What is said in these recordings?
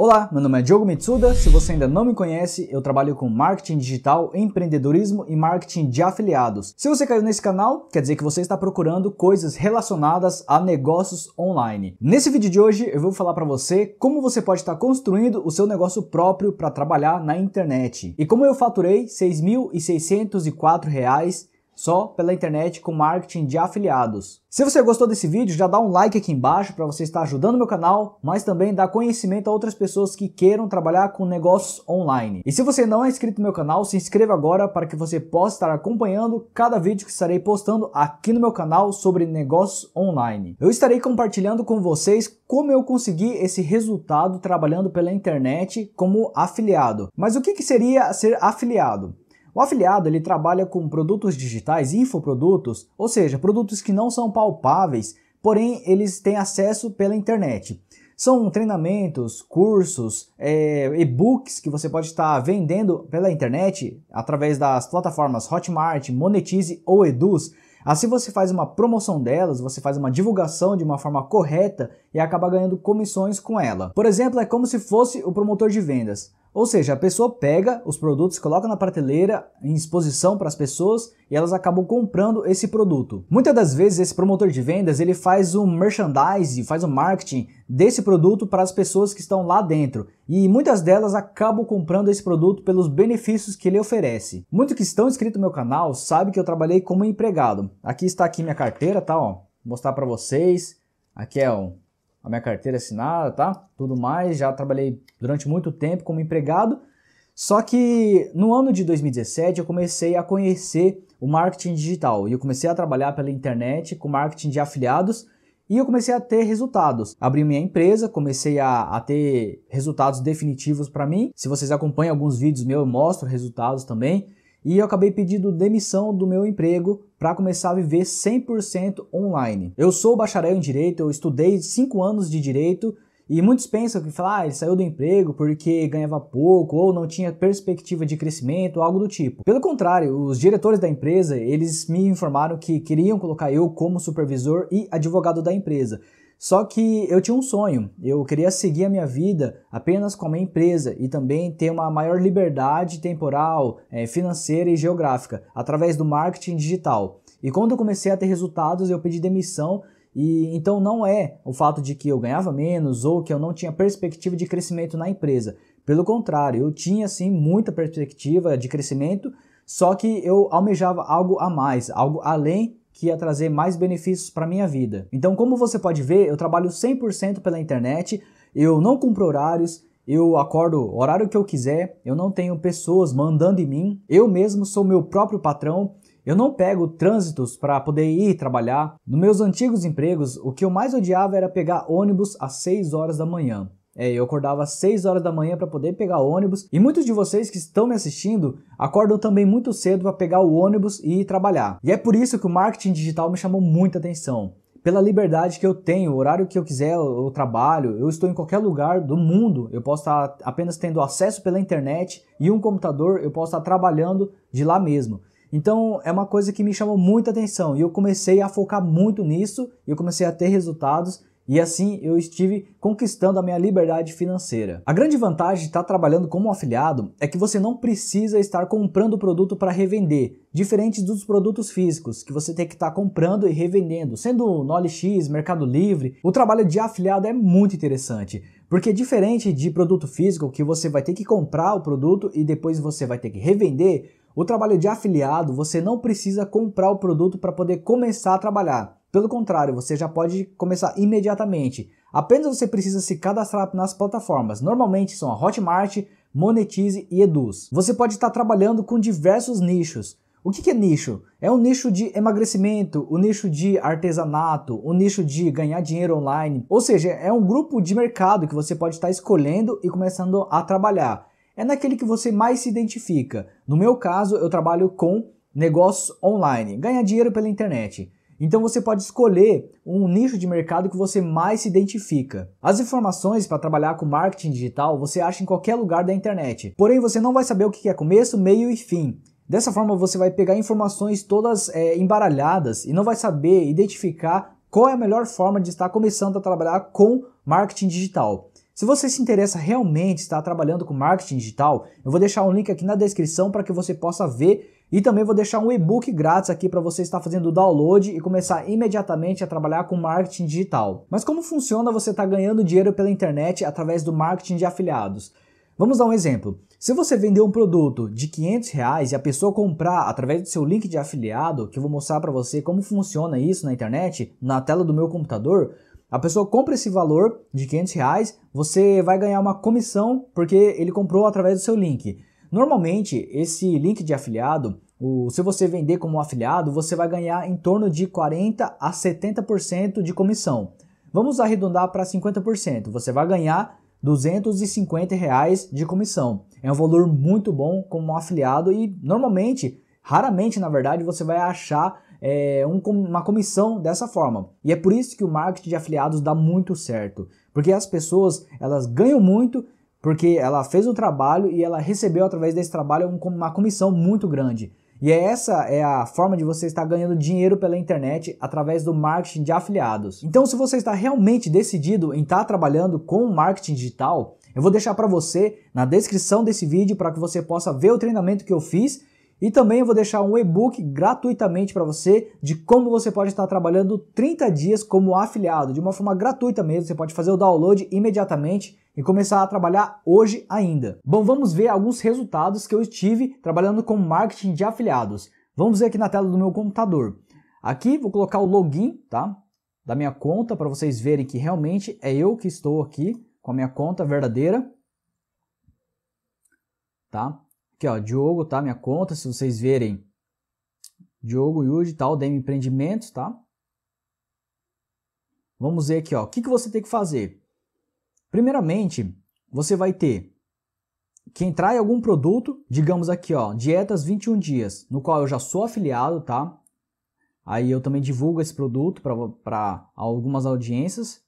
Olá, meu nome é Diogo Mitsuda. Se você ainda não me conhece, eu trabalho com marketing digital, empreendedorismo e marketing de afiliados. Se você caiu nesse canal, quer dizer que você está procurando coisas relacionadas a negócios online. Nesse vídeo de hoje, eu vou falar para você como você pode estar construindo o seu negócio próprio para trabalhar na internet. E como eu faturei R$ reais só pela internet com marketing de afiliados. Se você gostou desse vídeo, já dá um like aqui embaixo para você estar ajudando meu canal, mas também dá conhecimento a outras pessoas que queiram trabalhar com negócios online. E se você não é inscrito no meu canal, se inscreva agora para que você possa estar acompanhando cada vídeo que estarei postando aqui no meu canal sobre negócios online. Eu estarei compartilhando com vocês como eu consegui esse resultado trabalhando pela internet como afiliado. Mas o que, que seria ser afiliado? O afiliado ele trabalha com produtos digitais, infoprodutos, ou seja, produtos que não são palpáveis, porém eles têm acesso pela internet. São treinamentos, cursos, é, e-books que você pode estar vendendo pela internet através das plataformas Hotmart, Monetize ou Eduz. Assim você faz uma promoção delas, você faz uma divulgação de uma forma correta e acaba ganhando comissões com ela. Por exemplo, é como se fosse o promotor de vendas. Ou seja, a pessoa pega os produtos, coloca na prateleira em exposição para as pessoas e elas acabam comprando esse produto. Muitas das vezes esse promotor de vendas ele faz um merchandising, faz um marketing desse produto para as pessoas que estão lá dentro e muitas delas acabam comprando esse produto pelos benefícios que ele oferece. Muitos que estão inscritos no meu canal sabem que eu trabalhei como empregado. Aqui está aqui minha carteira, tá? Ó, vou mostrar para vocês. Aqui é um a minha carteira assinada, tá? Tudo mais, já trabalhei durante muito tempo como empregado. Só que no ano de 2017 eu comecei a conhecer o marketing digital e eu comecei a trabalhar pela internet com marketing de afiliados e eu comecei a ter resultados. Abri minha empresa, comecei a, a ter resultados definitivos para mim. Se vocês acompanham alguns vídeos meus, eu mostro resultados também. E eu acabei pedindo demissão do meu emprego para começar a viver 100% online. Eu sou bacharel em direito, eu estudei 5 anos de direito e muitos pensam que falam, ah, ele saiu do emprego porque ganhava pouco ou não tinha perspectiva de crescimento, algo do tipo. Pelo contrário, os diretores da empresa, eles me informaram que queriam colocar eu como supervisor e advogado da empresa. Só que eu tinha um sonho, eu queria seguir a minha vida apenas com minha empresa e também ter uma maior liberdade temporal, eh, financeira e geográfica através do marketing digital. E quando eu comecei a ter resultados, eu pedi demissão e então não é o fato de que eu ganhava menos ou que eu não tinha perspectiva de crescimento na empresa. Pelo contrário, eu tinha sim muita perspectiva de crescimento, só que eu almejava algo a mais, algo além que ia trazer mais benefícios para minha vida. Então, como você pode ver, eu trabalho 100% pela internet, eu não cumpro horários, eu acordo o horário que eu quiser, eu não tenho pessoas mandando em mim, eu mesmo sou meu próprio patrão. Eu não pego trânsitos para poder ir trabalhar. Nos meus antigos empregos, o que eu mais odiava era pegar ônibus às 6 horas da manhã. É, eu acordava às 6 horas da manhã para poder pegar ônibus. E muitos de vocês que estão me assistindo acordam também muito cedo para pegar o ônibus e ir trabalhar. E é por isso que o marketing digital me chamou muita atenção. Pela liberdade que eu tenho, o horário que eu quiser, o trabalho, eu estou em qualquer lugar do mundo, eu posso estar apenas tendo acesso pela internet e um computador, eu posso estar trabalhando de lá mesmo. Então é uma coisa que me chamou muita atenção e eu comecei a focar muito nisso, eu comecei a ter resultados e assim eu estive conquistando a minha liberdade financeira. A grande vantagem de estar trabalhando como afiliado é que você não precisa estar comprando o produto para revender, diferente dos produtos físicos, que você tem que estar comprando e revendendo. Sendo no OLX, Mercado Livre, o trabalho de afiliado é muito interessante. Porque diferente de produto físico, que você vai ter que comprar o produto e depois você vai ter que revender, o trabalho de afiliado você não precisa comprar o produto para poder começar a trabalhar. Pelo contrário, você já pode começar imediatamente. Apenas você precisa se cadastrar nas plataformas. Normalmente são a Hotmart, Monetize e Eduz. Você pode estar trabalhando com diversos nichos. O que é nicho? É um nicho de emagrecimento, o um nicho de artesanato, o um nicho de ganhar dinheiro online. Ou seja, é um grupo de mercado que você pode estar escolhendo e começando a trabalhar. É naquele que você mais se identifica. No meu caso, eu trabalho com negócios online, ganhar dinheiro pela internet. Então você pode escolher um nicho de mercado que você mais se identifica. As informações para trabalhar com marketing digital você acha em qualquer lugar da internet, porém você não vai saber o que é começo, meio e fim. Dessa forma você vai pegar informações todas é, embaralhadas e não vai saber identificar qual é a melhor forma de estar começando a trabalhar com marketing digital. Se você se interessa realmente estar trabalhando com marketing digital, eu vou deixar um link aqui na descrição para que você possa ver e também vou deixar um e-book grátis aqui para você estar fazendo o download e começar imediatamente a trabalhar com marketing digital. Mas como funciona você estar tá ganhando dinheiro pela internet através do marketing de afiliados? Vamos dar um exemplo. Se você vender um produto de 500 reais e a pessoa comprar através do seu link de afiliado, que eu vou mostrar para você como funciona isso na internet, na tela do meu computador, a pessoa compra esse valor de 500 reais, você vai ganhar uma comissão porque ele comprou através do seu link. Normalmente, esse link de afiliado, o, se você vender como afiliado, você vai ganhar em torno de 40 a 70% de comissão. Vamos arredondar para 50%. Você vai ganhar 250 reais de comissão. É um valor muito bom como afiliado e normalmente, raramente na verdade, você vai achar é, um, uma comissão dessa forma. E é por isso que o marketing de afiliados dá muito certo, porque as pessoas elas ganham muito porque ela fez o trabalho e ela recebeu através desse trabalho uma comissão muito grande. E é essa é a forma de você estar ganhando dinheiro pela internet através do marketing de afiliados. Então, se você está realmente decidido em estar trabalhando com marketing digital, eu vou deixar para você na descrição desse vídeo para que você possa ver o treinamento que eu fiz e também eu vou deixar um e-book gratuitamente para você de como você pode estar trabalhando 30 dias como afiliado, de uma forma gratuita mesmo. Você pode fazer o download imediatamente e começar a trabalhar hoje ainda. Bom, vamos ver alguns resultados que eu tive trabalhando com marketing de afiliados. Vamos ver aqui na tela do meu computador. Aqui vou colocar o login, tá? Da minha conta para vocês verem que realmente é eu que estou aqui com a minha conta verdadeira. Tá? Aqui, ó, Diogo, tá? Minha conta, se vocês verem. Diogo, Yuji, tal, DM Empreendimentos, tá? Vamos ver aqui, ó. O que, que você tem que fazer? Primeiramente, você vai ter que entrar em algum produto, digamos aqui, ó, dietas 21 dias, no qual eu já sou afiliado, tá? Aí eu também divulgo esse produto para algumas audiências.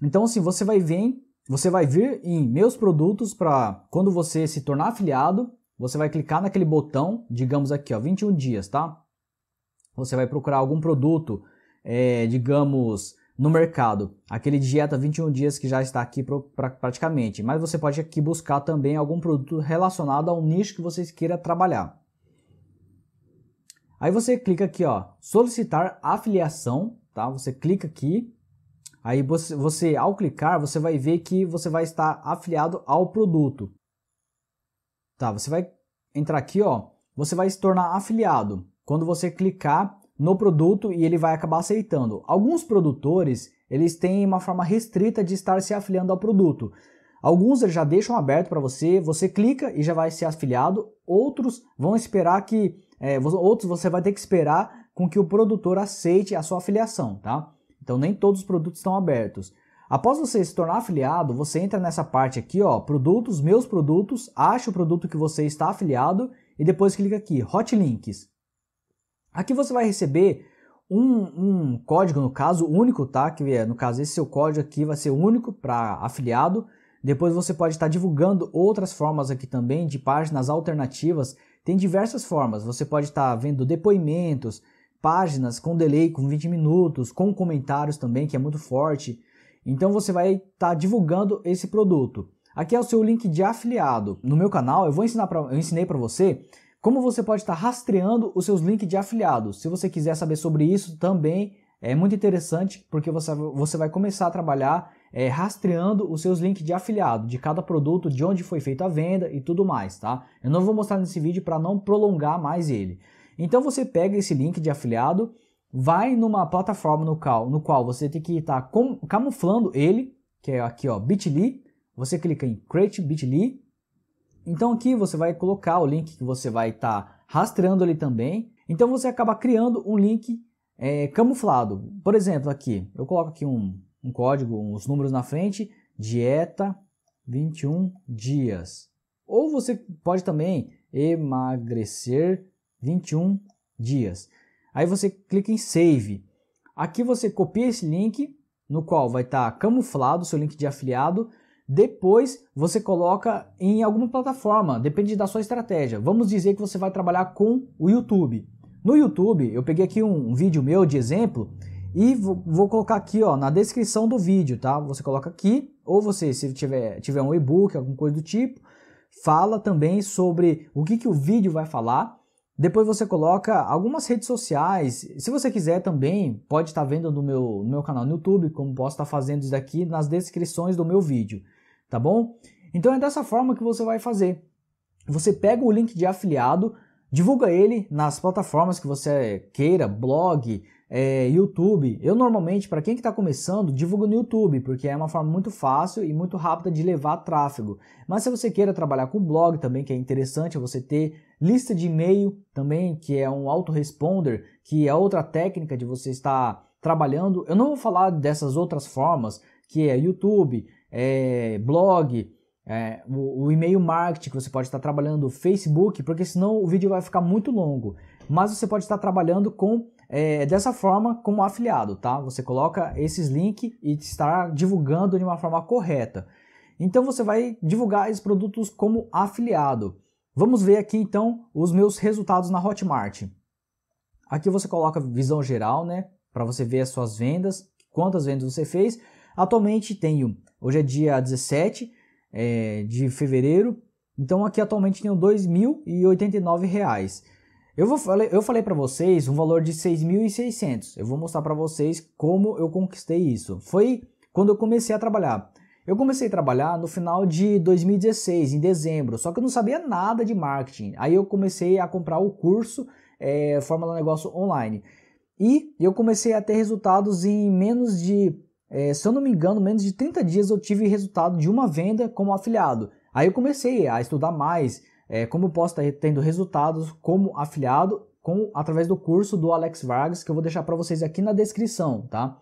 Então, assim, você vai vir você vai vir em meus produtos para quando você se tornar afiliado, você vai clicar naquele botão, digamos aqui, ó, 21 dias, tá? Você vai procurar algum produto, é, digamos, no mercado, aquele dieta 21 dias que já está aqui pro, pra, praticamente, mas você pode aqui buscar também algum produto relacionado ao nicho que você queira trabalhar. Aí você clica aqui, ó, solicitar afiliação, tá? Você clica aqui, Aí você, você, ao clicar, você vai ver que você vai estar afiliado ao produto. Tá, você vai entrar aqui, ó, você vai se tornar afiliado quando você clicar no produto e ele vai acabar aceitando. Alguns produtores, eles têm uma forma restrita de estar se afiliando ao produto. Alguns já deixam aberto para você, você clica e já vai ser afiliado. Outros vão esperar que, é, outros você vai ter que esperar com que o produtor aceite a sua afiliação, tá? Então nem todos os produtos estão abertos. Após você se tornar afiliado, você entra nessa parte aqui, ó, produtos, meus produtos, acha o produto que você está afiliado e depois clica aqui, hot links. Aqui você vai receber um, um código, no caso, único, tá? Que é, no caso esse seu código aqui vai ser único para afiliado. Depois você pode estar divulgando outras formas aqui também de páginas alternativas. Tem diversas formas. Você pode estar vendo depoimentos, páginas com delay, com 20 minutos, com comentários também, que é muito forte. Então você vai estar tá divulgando esse produto. Aqui é o seu link de afiliado. No meu canal eu vou ensinar pra, eu ensinei para você como você pode estar tá rastreando os seus links de afiliados. Se você quiser saber sobre isso também é muito interessante porque você, você vai começar a trabalhar é, rastreando os seus links de afiliado de cada produto, de onde foi feita a venda e tudo mais, tá? Eu não vou mostrar nesse vídeo para não prolongar mais ele. Então você pega esse link de afiliado, vai numa plataforma no qual, no qual você tem que estar tá camuflando ele, que é aqui ó, bit.ly, você clica em create bit.ly, então aqui você vai colocar o link que você vai estar tá rastreando ele também, então você acaba criando um link é, camuflado. Por exemplo, aqui, eu coloco aqui um, um código, uns números na frente, dieta 21 dias. Ou você pode também emagrecer 21 dias. Aí você clica em Save. Aqui você copia esse link, no qual vai estar tá camuflado o seu link de afiliado. Depois você coloca em alguma plataforma, depende da sua estratégia. Vamos dizer que você vai trabalhar com o YouTube. No YouTube, eu peguei aqui um, um vídeo meu de exemplo e vou, vou, colocar aqui ó, na descrição do vídeo, tá? Você coloca aqui, ou você, se tiver, tiver um e-book, alguma coisa do tipo, fala também sobre o que, que o vídeo vai falar depois você coloca algumas redes sociais. Se você quiser também, pode estar vendo no meu, no meu canal no YouTube, como posso estar fazendo isso daqui nas descrições do meu vídeo, tá bom? Então é dessa forma que você vai fazer. Você pega o link de afiliado, divulga ele nas plataformas que você queira, blog, é, YouTube. Eu normalmente, para quem está que tá começando, divulgo no YouTube, porque é uma forma muito fácil e muito rápida de levar tráfego. Mas se você queira trabalhar com blog também, que é interessante você ter lista de e-mail também, que é um autoresponder, que é outra técnica de você estar trabalhando. Eu não vou falar dessas outras formas, que é YouTube, é, blog, é, o, o, e-mail marketing que você pode estar trabalhando, Facebook, porque senão o vídeo vai ficar muito longo. Mas você pode estar trabalhando com é, dessa forma como afiliado, tá? Você coloca esses links e estará divulgando de uma forma correta. Então você vai divulgar esses produtos como afiliado. Vamos ver aqui então os meus resultados na Hotmart. Aqui você coloca visão geral, né? Para você ver as suas vendas, quantas vendas você fez. Atualmente tenho, hoje é dia 17 é, de fevereiro, então aqui atualmente tenho R$ 2.089. Eu, vou, eu falei para vocês um valor de 6.600. Eu vou mostrar para vocês como eu conquistei isso. Foi quando eu comecei a trabalhar. Eu comecei a trabalhar no final de 2016, em dezembro, só que eu não sabia nada de marketing. Aí eu comecei a comprar o curso é, Fórmula Negócio Online. E eu comecei a ter resultados em menos de, é, se eu não me engano, menos de 30 dias eu tive resultado de uma venda como afiliado. Aí eu comecei a estudar mais, é, como posso estar tá tendo resultados como afiliado com através do curso do Alex Vargas, que eu vou deixar para vocês aqui na descrição, tá?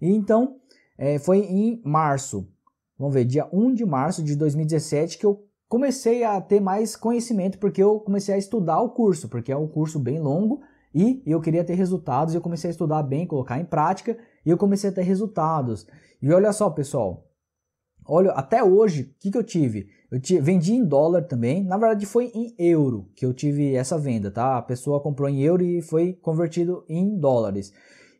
E então, é, foi em março, vamos ver, dia 1 de março de 2017 que eu comecei a ter mais conhecimento, porque eu comecei a estudar o curso, porque é um curso bem longo e eu queria ter resultados, eu comecei a estudar bem, colocar em prática, e eu comecei a ter resultados. E olha só, pessoal, olha, até hoje, o que, que eu tive? Eu te, vendi em dólar também. Na verdade, foi em euro que eu tive essa venda, tá? A pessoa comprou em euro e foi convertido em dólares.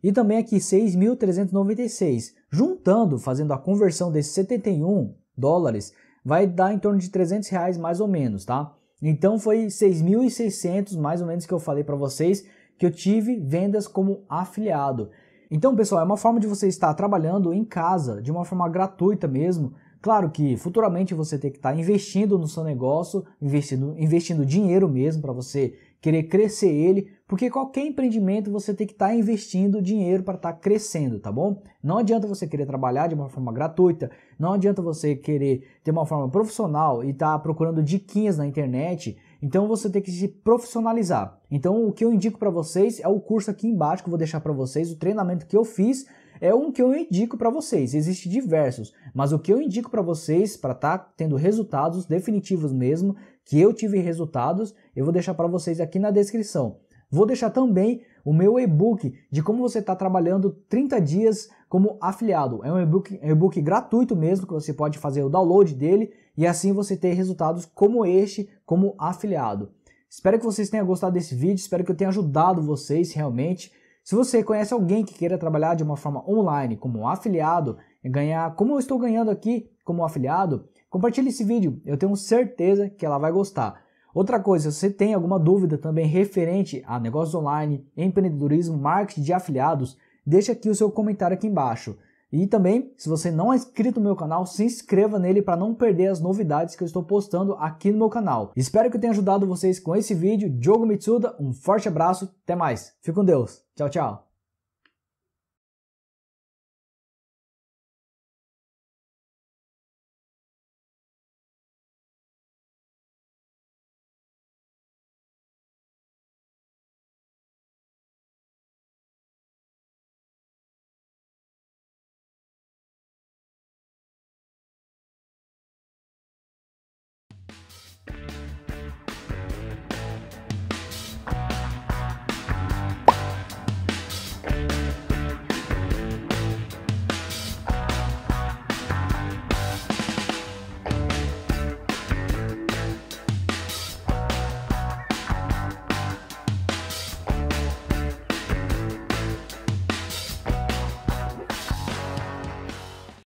E também aqui 6.396. Juntando, fazendo a conversão desses 71 dólares, vai dar em torno de 300 reais mais ou menos, tá? Então foi 6.600 mais ou menos que eu falei para vocês que eu tive vendas como afiliado. Então, pessoal, é uma forma de você estar trabalhando em casa de uma forma gratuita mesmo Claro que futuramente você tem que estar tá investindo no seu negócio, investindo, investindo dinheiro mesmo para você querer crescer ele, porque qualquer empreendimento você tem que estar tá investindo dinheiro para estar tá crescendo, tá bom? Não adianta você querer trabalhar de uma forma gratuita, não adianta você querer ter uma forma profissional e estar tá procurando diquinhas na internet. Então você tem que se profissionalizar. Então o que eu indico para vocês é o curso aqui embaixo que eu vou deixar para vocês, o treinamento que eu fiz é um que eu indico para vocês. Existem diversos, mas o que eu indico para vocês para estar tá tendo resultados definitivos mesmo, que eu tive resultados, eu vou deixar para vocês aqui na descrição. Vou deixar também o meu e-book de como você está trabalhando 30 dias como afiliado. É um e-book, é e-book gratuito mesmo, que você pode fazer o download dele e assim você ter resultados como este, como afiliado. Espero que vocês tenham gostado desse vídeo, espero que eu tenha ajudado vocês realmente. Se você conhece alguém que queira trabalhar de uma forma online como afiliado e ganhar como eu estou ganhando aqui como afiliado, compartilhe esse vídeo, eu tenho certeza que ela vai gostar. Outra coisa, se você tem alguma dúvida também referente a negócios online, empreendedorismo, marketing de afiliados, deixe aqui o seu comentário aqui embaixo. E também, se você não é inscrito no meu canal, se inscreva nele para não perder as novidades que eu estou postando aqui no meu canal. Espero que eu tenha ajudado vocês com esse vídeo. Diogo Mitsuda, um forte abraço, até mais. Fique com Deus. Tchau, tchau.